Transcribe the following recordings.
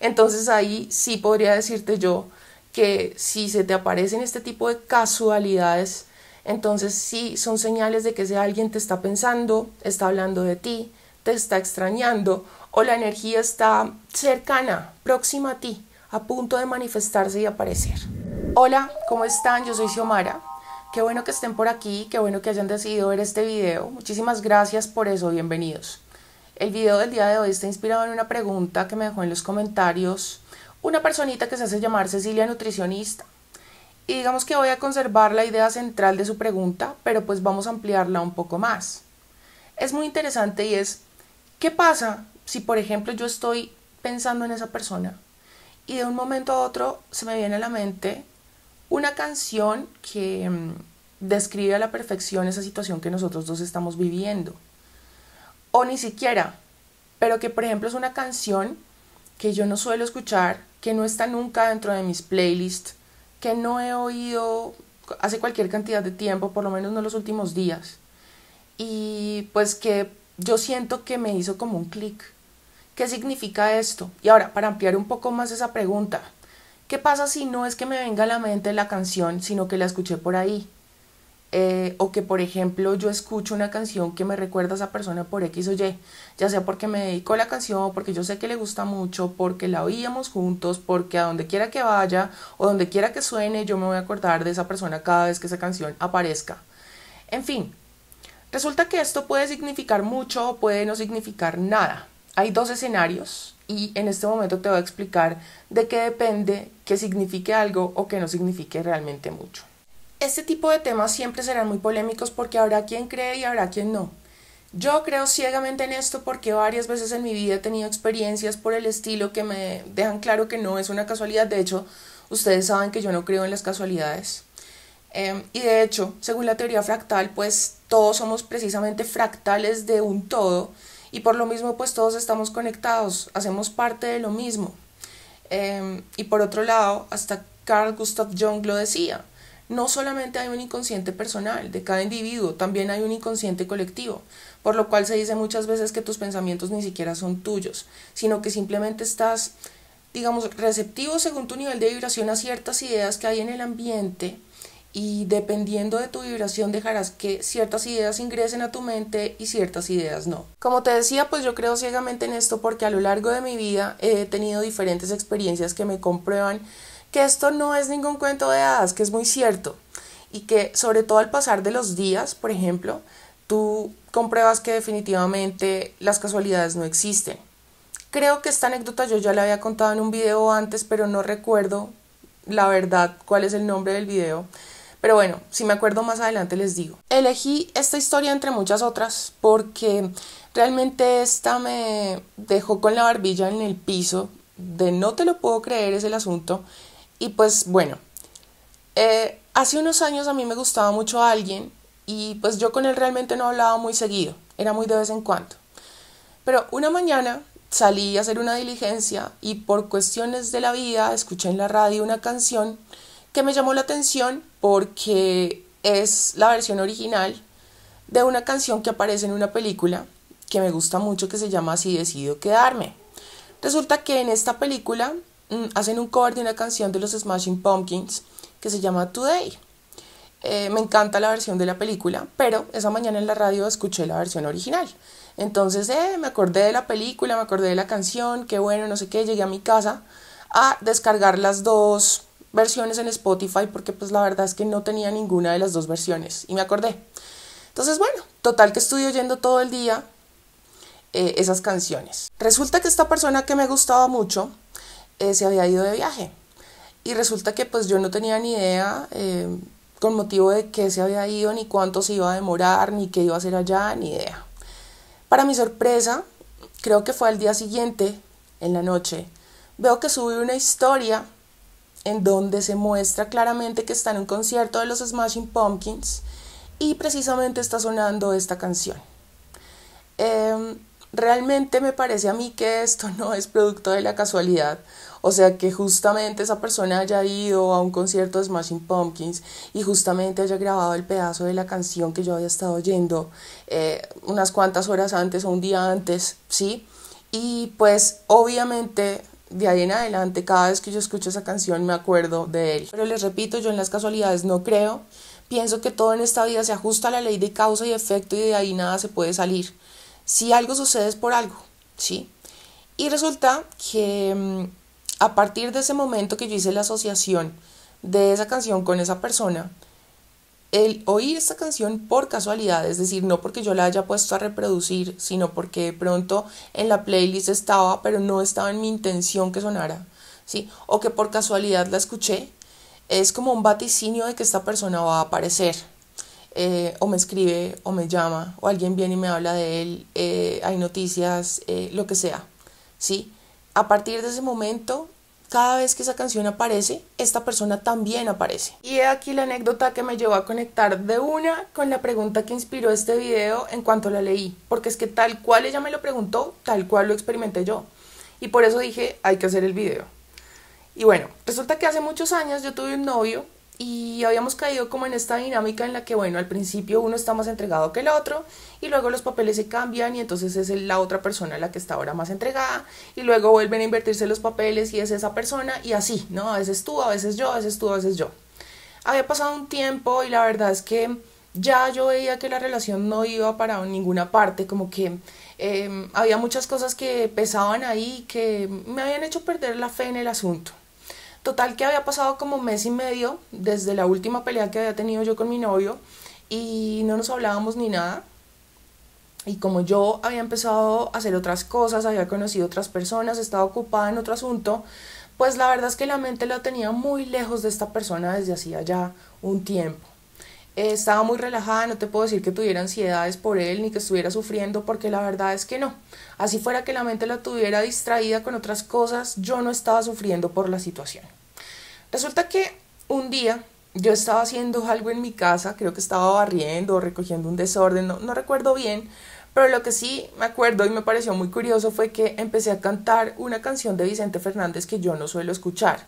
Entonces ahí sí podría decirte yo que si se te aparecen este tipo de casualidades, entonces sí son señales de que ese alguien te está pensando, está hablando de ti, te está extrañando o la energía está cercana, próxima a ti, a punto de manifestarse y aparecer. Hola, ¿cómo están? Yo soy Xiomara. Qué bueno que estén por aquí, qué bueno que hayan decidido ver este video. Muchísimas gracias por eso, bienvenidos. El video del día de hoy está inspirado en una pregunta que me dejó en los comentarios una personita que se hace llamar Cecilia Nutricionista. Y digamos que voy a conservar la idea central de su pregunta, pero pues vamos a ampliarla un poco más. Es muy interesante y es, ¿qué pasa si por ejemplo yo estoy pensando en esa persona y de un momento a otro se me viene a la mente una canción que mm, describe a la perfección esa situación que nosotros dos estamos viviendo? o ni siquiera, pero que por ejemplo es una canción que yo no suelo escuchar, que no está nunca dentro de mis playlists, que no he oído hace cualquier cantidad de tiempo, por lo menos no los últimos días, y pues que yo siento que me hizo como un clic. ¿Qué significa esto? Y ahora, para ampliar un poco más esa pregunta, ¿qué pasa si no es que me venga a la mente la canción, sino que la escuché por ahí? Eh, o que por ejemplo yo escucho una canción que me recuerda a esa persona por X o Y, ya sea porque me dedicó la canción, porque yo sé que le gusta mucho, porque la oíamos juntos, porque a donde quiera que vaya o donde quiera que suene, yo me voy a acordar de esa persona cada vez que esa canción aparezca. En fin, resulta que esto puede significar mucho o puede no significar nada. Hay dos escenarios y en este momento te voy a explicar de qué depende que signifique algo o que no signifique realmente mucho. Este tipo de temas siempre serán muy polémicos porque habrá quien cree y habrá quien no. Yo creo ciegamente en esto porque varias veces en mi vida he tenido experiencias por el estilo que me dejan claro que no es una casualidad. De hecho, ustedes saben que yo no creo en las casualidades. Em, y de hecho, según la teoría fractal, pues todos somos precisamente fractales de un todo y por lo mismo pues todos estamos conectados, hacemos parte de lo mismo. Em, y por otro lado, hasta Carl Gustav Jung lo decía, no solamente hay un inconsciente personal de cada individuo, también hay un inconsciente colectivo, por lo cual se dice muchas veces que tus pensamientos ni siquiera son tuyos, sino que simplemente estás, digamos, receptivo según tu nivel de vibración a ciertas ideas que hay en el ambiente y dependiendo de tu vibración dejarás que ciertas ideas ingresen a tu mente y ciertas ideas no. Como te decía, pues yo creo ciegamente en esto porque a lo largo de mi vida he tenido diferentes experiencias que me comprueban que esto no es ningún cuento de hadas, que es muy cierto y que sobre todo al pasar de los días, por ejemplo, tú compruebas que definitivamente las casualidades no existen. Creo que esta anécdota yo ya la había contado en un video antes, pero no recuerdo la verdad cuál es el nombre del video. Pero bueno, si me acuerdo más adelante les digo. Elegí esta historia entre muchas otras porque realmente esta me dejó con la barbilla en el piso de no te lo puedo creer es el asunto y pues bueno, eh, hace unos años a mí me gustaba mucho a alguien y pues yo con él realmente no hablaba muy seguido, era muy de vez en cuando. Pero una mañana salí a hacer una diligencia y por cuestiones de la vida escuché en la radio una canción que me llamó la atención porque es la versión original de una canción que aparece en una película que me gusta mucho que se llama Si decido quedarme. Resulta que en esta película Mm, hacen un cover de una canción de los Smashing Pumpkins que se llama Today. Eh, me encanta la versión de la película, pero esa mañana en la radio escuché la versión original. Entonces eh, me acordé de la película, me acordé de la canción, qué bueno, no sé qué, llegué a mi casa a descargar las dos versiones en Spotify porque pues la verdad es que no tenía ninguna de las dos versiones y me acordé. Entonces bueno, total que estuve oyendo todo el día eh, esas canciones. Resulta que esta persona que me gustaba mucho eh, se había ido de viaje. Y resulta que pues yo no tenía ni idea eh, con motivo de qué se había ido, ni cuánto se iba a demorar, ni qué iba a hacer allá, ni idea. Para mi sorpresa, creo que fue al día siguiente, en la noche, veo que sube una historia en donde se muestra claramente que está en un concierto de los Smashing Pumpkins y precisamente está sonando esta canción. Em, realmente me parece a mí que esto no es producto de la casualidad. O sea, que justamente esa persona haya ido a un concierto de Smashing Pumpkins y justamente haya grabado el pedazo de la canción que yo había estado oyendo eh, unas cuantas horas antes o un día antes, ¿sí? Y pues obviamente de ahí en adelante, cada vez que yo escucho esa canción me acuerdo de él. Pero les repito, yo en las casualidades no creo. Pienso que todo en esta vida se ajusta a la ley de causa y efecto y de ahí nada se puede salir. Si algo sucede es por algo, ¿sí? Y resulta que mm, a partir de ese momento que yo hice la asociación de esa canción con esa persona, el oír esta canción por casualidad, es decir, no porque yo la haya puesto a reproducir, sino porque de pronto en la playlist estaba, pero no estaba en mi intención que sonara, ¿sí? O que por casualidad la escuché, es como un vaticinio de que esta persona va a aparecer, eh, o me escribe o me llama o alguien viene y me habla de él, eh, hay noticias, eh, lo que sea. ¿sí? A partir de ese momento, cada vez que esa canción aparece, esta persona también aparece. Y he aquí la anécdota que me llevó a conectar de una con la pregunta que inspiró este video en cuanto la leí, porque es que tal cual ella me lo preguntó, tal cual lo experimenté yo. Y por eso dije, hay que hacer el video. Y bueno, resulta que hace muchos años yo tuve un novio y habíamos caído como en esta dinámica en la que, bueno, al principio uno está más entregado que el otro y luego los papeles se cambian y entonces es la otra persona la que está ahora más entregada y luego vuelven a invertirse los papeles y es esa persona y así, ¿no? A veces tú, a veces yo, a veces tú, a veces yo. Había pasado un tiempo y la verdad es que ya yo veía que la relación no iba para ninguna parte, como que eh, había muchas cosas que pesaban ahí que me habían hecho perder la fe en el asunto. Total que había pasado como mes y medio desde la última pelea que había tenido yo con mi novio y no nos hablábamos ni nada. Y como yo había empezado a hacer otras cosas, había conocido otras personas, estaba ocupada en otro asunto, pues la verdad es que la mente la tenía muy lejos de esta persona desde hacía ya un tiempo. Eh, estaba muy relajada, no te puedo decir que tuviera ansiedades por él ni que estuviera sufriendo, porque la verdad es que no. Así fuera que la mente la tuviera distraída con otras cosas, yo no estaba sufriendo por la situación. Resulta que un día yo estaba haciendo algo en mi casa, creo que estaba barriendo o recogiendo un desorden, no recuerdo bien, pero lo que sí me acuerdo y me pareció muy curioso fue que empecé a cantar una canción de Vicente Fernández que yo no suelo escuchar.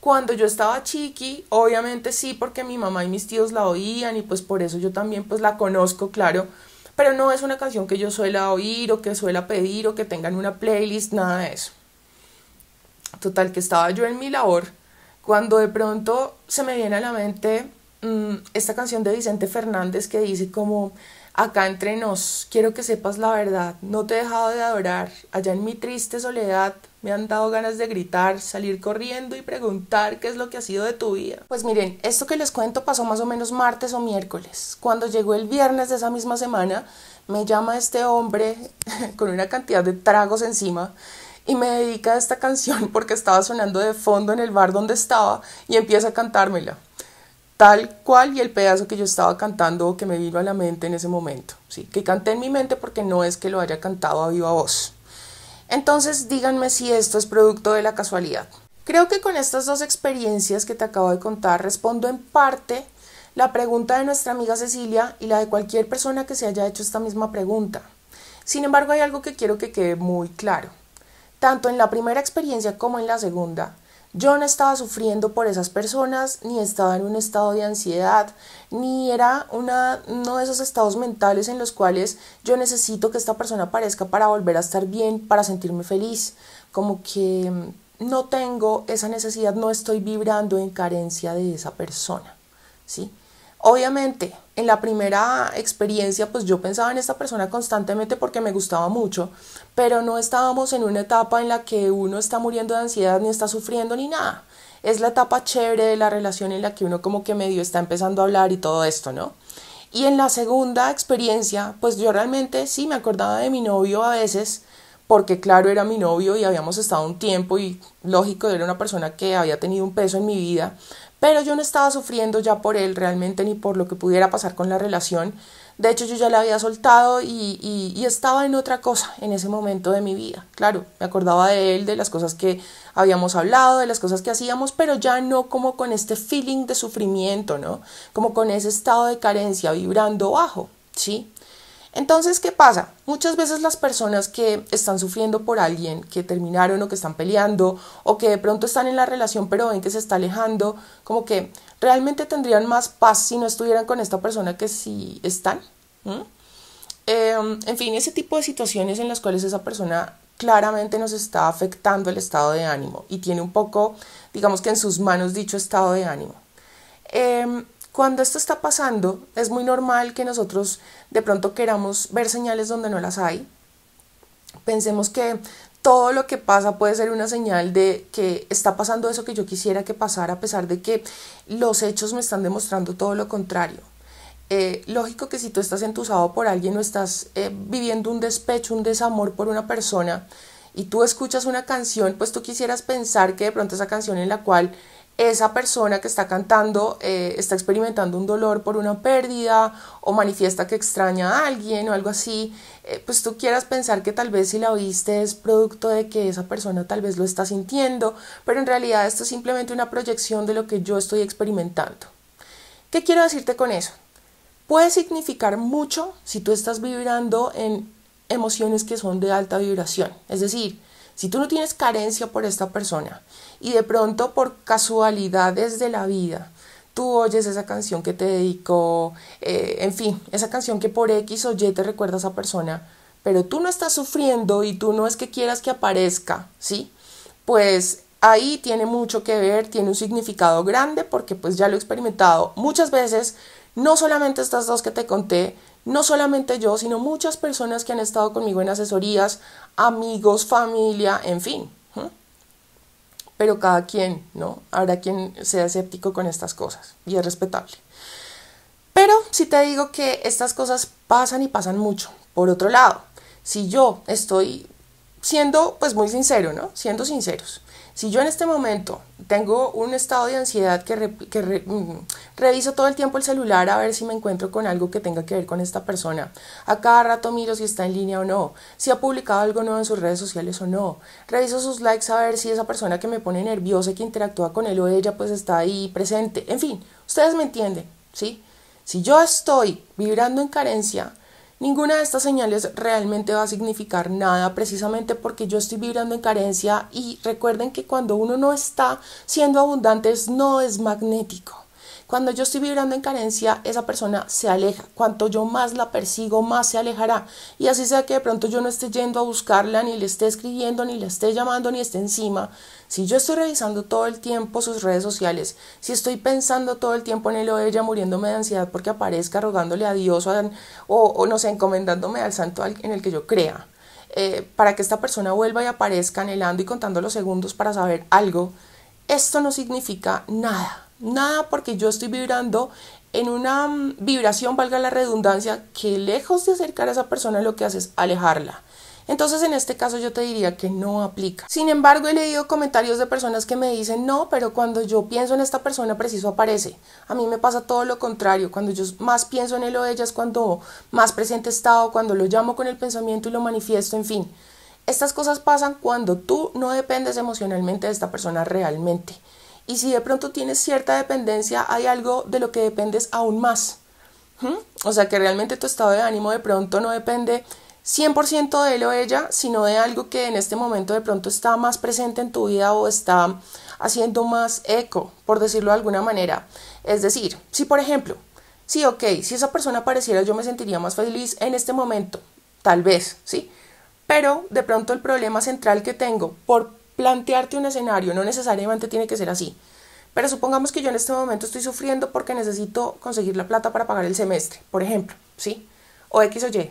Cuando yo estaba chiqui, obviamente sí, porque mi mamá y mis tíos la oían y pues por eso yo también pues la conozco, claro, pero no es una canción que yo suela oír o que suela pedir o que tengan una playlist, nada de eso. Total, que estaba yo en mi labor cuando de pronto se me viene a la mente mm, esta canción de Vicente Fernández que dice como acá entre nos, quiero que sepas la verdad, no te he dejado de adorar, allá en mi triste soledad me han dado ganas de gritar, salir corriendo y preguntar qué es lo que ha sido de tu vida. Pues miren, esto que les cuento pasó más o menos martes o miércoles. Cuando llegó el viernes de esa misma semana, me llama este hombre con una cantidad de tragos encima y me dedica a esta canción porque estaba sonando de fondo en el bar donde estaba y empieza a cantármela. Tal cual y el pedazo que yo estaba cantando o que me vino a la mente en ese momento. Sí, que canté en mi mente porque no es que lo haya cantado a viva voz. Entonces díganme si esto es producto de la casualidad. Creo que con estas dos experiencias que te acabo de contar respondo en parte la pregunta de nuestra amiga Cecilia y la de cualquier persona que se haya hecho esta misma pregunta. Sin embargo, hay algo que quiero que quede muy claro. Tanto en la primera experiencia como en la segunda, yo no estaba sufriendo por esas personas, ni estaba en un estado de ansiedad, ni era una, uno de esos estados mentales en los cuales yo necesito que esta persona aparezca para volver a estar bien, para sentirme feliz. Como que mm, no tengo esa necesidad, no estoy vibrando en carencia de esa persona. ¿sí? Obviamente, en la primera experiencia, pues yo pensaba en esta persona constantemente porque me gustaba mucho, pero no estábamos en una etapa en la que uno está muriendo de ansiedad, ni está sufriendo, ni nada. Es la etapa chévere de la relación en la que uno como que medio está empezando a hablar y todo esto, ¿no? Y en la segunda experiencia, pues yo realmente sí me acordaba de mi novio a veces, porque claro, era mi novio y habíamos estado un tiempo y lógico, era una persona que había tenido un peso en mi vida, pero yo no estaba sufriendo ya por él realmente ni por lo que pudiera pasar con la relación. De hecho, yo ya la había soltado y, y, estaba en otra cosa en ese momento de mi vida. Claro, me acordaba de él, de las cosas que habíamos hablado, de las cosas que hacíamos, pero ya no como con este feeling de sufrimiento, ¿no? Como con ese estado de carencia vibrando bajo, ¿sí? Entonces, ¿qué pasa? Muchas veces las personas que están sufriendo por alguien, que terminaron o que están peleando o que de pronto están en la relación pero ven que se está alejando, como que realmente tendrían más paz si no estuvieran con esta persona que si están. Em, en fin, ese tipo de situaciones en las cuales esa persona claramente nos está afectando el estado de ánimo y tiene un poco, digamos que en sus manos dicho estado de ánimo. Em, cuando esto está pasando, es muy normal que nosotros de pronto queramos ver señales donde no las hay. Pensemos que todo lo que pasa puede ser una señal de que está pasando eso que yo quisiera que pasara, a pesar de que los hechos me están demostrando todo lo contrario. Eh, lógico que si tú estás entusiasmado por alguien o estás eh, viviendo un despecho, un desamor por una persona, y tú escuchas una canción, pues tú quisieras pensar que de pronto esa canción en la cual esa persona que está cantando eh, está experimentando un dolor por una pérdida o manifiesta que extraña a alguien o algo así, eh, pues tú quieras pensar que tal vez si la oíste es producto de que esa persona tal vez lo está sintiendo, pero en realidad esto es simplemente una proyección de lo que yo estoy experimentando. ¿Qué quiero decirte con eso? Puede significar mucho si tú estás vibrando en emociones que son de alta vibración, es decir, si tú no tienes carencia por esta persona y de pronto por casualidades de la vida, tú oyes esa canción que te dedicó, eh, en fin, esa canción que por X o Y te recuerda a esa persona, pero tú no estás sufriendo y tú no es que quieras que aparezca, ¿sí? Pues ahí tiene mucho que ver, tiene un significado grande porque pues ya lo he experimentado muchas veces, no solamente estas dos que te conté, no solamente yo, sino muchas personas que han estado conmigo en asesorías, amigos, familia, en fin. ¿eh? Pero cada quien, ¿no? Habrá quien sea escéptico con estas cosas y es respetable. Pero si te digo que estas cosas pasan y pasan mucho. Por otro lado, si yo estoy siendo, pues muy sincero, ¿no? Siendo sinceros. Si yo en este momento tengo un estado de ansiedad que, mm, reviso todo el tiempo el celular a ver si me encuentro con algo que tenga que ver con esta persona, a cada rato miro si está en línea o no, si ha publicado algo nuevo en sus redes sociales o no, reviso sus likes a ver si esa persona que me pone nerviosa y que interactúa con él o ella pues está ahí presente, en fin, ustedes me entienden, ¿sí? Si yo estoy vibrando en carencia, Ninguna de estas señales realmente va a significar nada precisamente porque yo estoy vibrando en carencia y recuerden que cuando uno no está siendo abundante no es magnético. Cuando yo estoy vibrando en carencia, esa persona se aleja. Cuanto yo más la persigo, más se alejará. Y así sea que de pronto yo no esté yendo a buscarla, ni le esté escribiendo, ni le esté llamando, ni esté encima. Si yo estoy revisando todo el tiempo sus redes sociales, si estoy pensando todo el tiempo en él o ella, muriéndome de ansiedad porque aparezca, rogándole a Dios o, no sé, encomendándome al santo en el que yo crea, eh, para que esta persona vuelva y aparezca anhelando y contando los segundos para saber algo, esto no significa nada. Nada porque yo estoy vibrando en una mm, vibración, valga la redundancia, que lejos de acercar a esa persona lo que hace es alejarla. Entonces en este caso yo te diría que no aplica. Sin embargo, he leído comentarios de personas que me dicen, no, pero cuando yo pienso en esta persona preciso aparece. A mí me pasa todo lo contrario. Cuando yo más pienso en él o ella es cuando más presente he estado, cuando lo llamo con el pensamiento y lo manifiesto, en fin. Estas cosas pasan cuando tú no dependes emocionalmente de esta persona realmente. Y si de pronto tienes cierta dependencia, hay algo de lo que dependes aún más. ¿Mm? O sea que realmente tu estado de ánimo de pronto no depende 100% de él o ella, sino de algo que en este momento de pronto está más presente en tu vida o está haciendo más eco, por decirlo de alguna manera. Es decir, si por ejemplo, sí, ok, si esa persona apareciera yo me sentiría más feliz en este momento, tal vez, ¿sí? Pero de pronto el problema central que tengo por plantearte un escenario, no necesariamente tiene que ser así. Pero supongamos que yo en este momento estoy sufriendo porque necesito conseguir la plata para pagar el semestre, por ejemplo, ¿sí? O X o Y.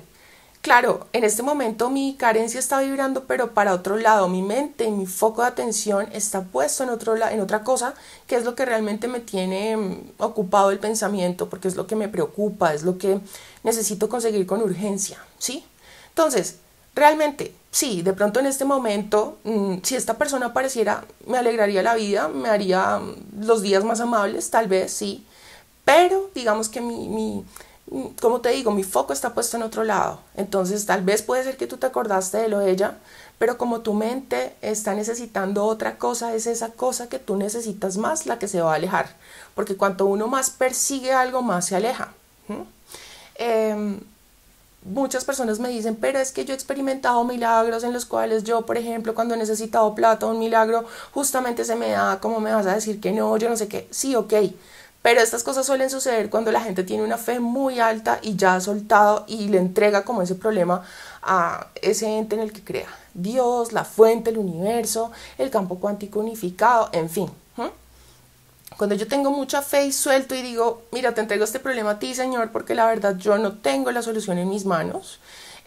Claro, en este momento mi carencia está vibrando, pero para otro lado, mi mente, y mi foco de atención está puesto en, otro en otra cosa, que es lo que realmente me tiene mm, ocupado el pensamiento, porque es lo que me preocupa, es lo que necesito conseguir con urgencia, ¿sí? Entonces, realmente sí, de pronto en este momento, mm, si esta persona apareciera, me alegraría la vida, me haría mm, los días más amables, tal vez, sí, pero digamos que mi, mm, como te digo, mi foco está puesto en otro lado. Entonces, tal vez puede ser que tú te acordaste de lo de ella, pero como tu mente está necesitando otra cosa, es esa cosa que tú necesitas más la que se va a alejar. Porque cuanto uno más persigue algo, más se aleja muchas personas me dicen, pero es que yo he experimentado milagros en los cuales yo, por ejemplo, cuando he necesitado plata, un milagro, justamente se me da, como me vas a decir que no? Yo no sé qué. Sí, ok. Pero estas cosas suelen suceder cuando la gente tiene una fe muy alta y ya ha soltado y le entrega como ese problema a ese ente en el que crea. Dios, la fuente, el universo, el campo cuántico unificado, en fin, cuando yo tengo mucha fe y suelto y digo, mira, te entrego este problema a ti, Señor, porque la verdad yo no tengo la solución en mis manos,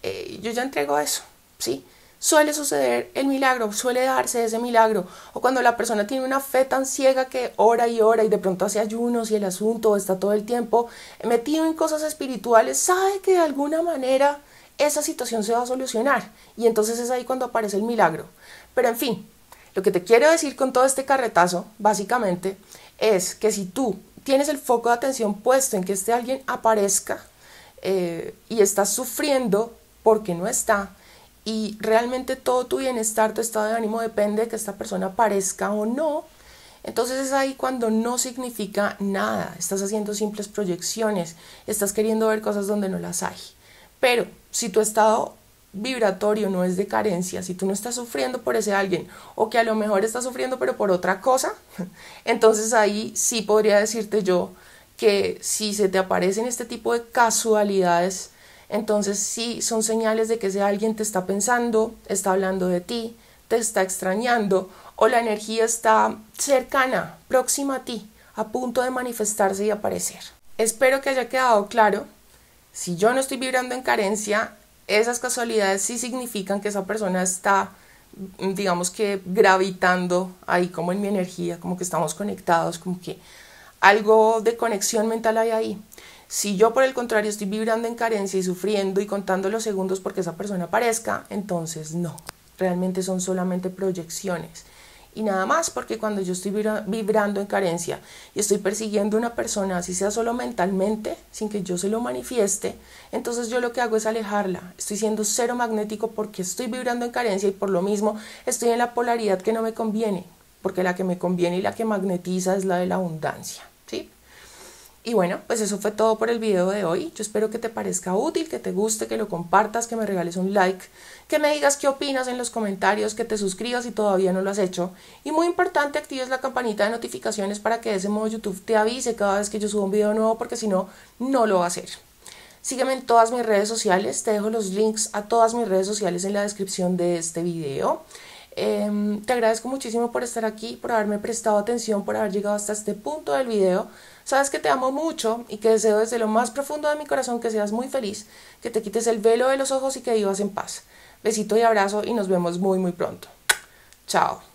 eh, yo ya entrego eso, ¿sí? Suele suceder el milagro, suele darse ese milagro. O cuando la persona tiene una fe tan ciega que ora y ora y de pronto hace ayunos y el asunto está todo el tiempo metido en cosas espirituales, sabe que de alguna manera esa situación se va a solucionar. Y entonces es ahí cuando aparece el milagro. Pero en fin, lo que te quiero decir con todo este carretazo, básicamente, es que si tú tienes el foco de atención puesto en que este alguien aparezca eh, y estás sufriendo porque no está, y realmente todo tu bienestar, tu estado de ánimo depende de que esta persona aparezca o no, entonces es ahí cuando no significa nada, estás haciendo simples proyecciones, estás queriendo ver cosas donde no las hay. Pero si tu estado vibratorio no es de carencia, si tú no estás sufriendo por ese alguien o que a lo mejor estás sufriendo pero por otra cosa, entonces ahí sí podría decirte yo que si se te aparecen este tipo de casualidades, entonces sí son señales de que ese alguien te está pensando, está hablando de ti, te está extrañando o la energía está cercana, próxima a ti, a punto de manifestarse y aparecer. Espero que haya quedado claro. Si yo no estoy vibrando en carencia, esas casualidades sí significan que esa persona está, digamos que gravitando ahí como en mi energía, como que estamos conectados, como que algo de conexión mental hay ahí. Si yo por el contrario estoy vibrando en carencia y sufriendo y contando los segundos porque esa persona aparezca, entonces no, realmente son solamente proyecciones y nada más, porque cuando yo estoy vibrando en carencia y estoy persiguiendo a una persona, así sea solo mentalmente, sin que yo se lo manifieste, entonces yo lo que hago es alejarla. Estoy siendo cero magnético porque estoy vibrando en carencia y por lo mismo estoy en la polaridad que no me conviene, porque la que me conviene y la que magnetiza es la de la abundancia. Y bueno, pues eso fue todo por el video de hoy. Yo espero que te parezca útil, que te guste, que lo compartas, que me regales un like, que me digas qué opinas en los comentarios, que te suscribas si todavía no lo has hecho. Y muy importante, actives la campanita de notificaciones para que de ese modo YouTube te avise cada vez que yo suba un video nuevo, porque si no, no lo va a hacer. Sígueme en todas mis redes sociales, te dejo los links a todas mis redes sociales en la descripción de este video. Em, te agradezco muchísimo por estar aquí, por haberme prestado atención, por haber llegado hasta este punto del video. Sabes que te amo mucho y que deseo desde lo más profundo de mi corazón que seas muy feliz, que te quites el velo de los ojos y que vivas en paz. Besito y abrazo y nos vemos muy muy pronto. Chao.